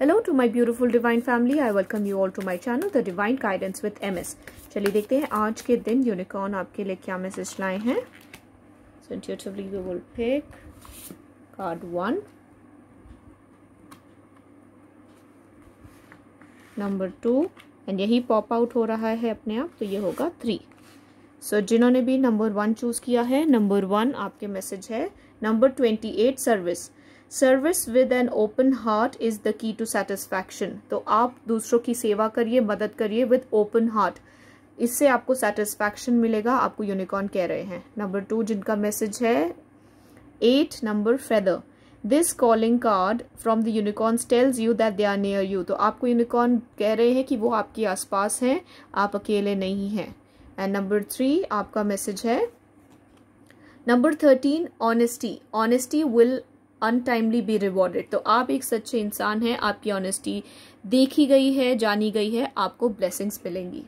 hello to my beautiful divine family I welcome you all to my channel the divine guidance with MS चलिए देखते हैं आज के दिन यूनिकॉर्न आपके लिए क्या मैसेज लाए हैं so we will pick card one number two and यही पॉप आउट हो रहा है अपने आप तो ये होगा थ्री सो so, जिन्होंने भी नंबर वन चूज़ किया है नंबर वन आपके मैसेज है number twenty eight service service with an open heart is the key to satisfaction तो आप दूसरों की सेवा करिए मदद करिए विद ओपन हार्ट इससे आपको सेटिस्फैक्शन मिलेगा आपको यूनिकॉर्न कह रहे हैं नंबर टू जिनका मैसेज है eight number feather this calling card from the unicorn tells you that they are near you तो आपको यूनिकॉर्न कह रहे हैं कि वो आपके आसपास हैं आप अकेले नहीं हैं एंड नंबर थ्री आपका मैसेज है number thirteen honesty honesty will untimely be rewarded तो आप एक सच्चे इंसान हैं आपकी ऑनेस्टी देखी गई है जानी गई है आपको ब्लेसिंग्स मिलेंगी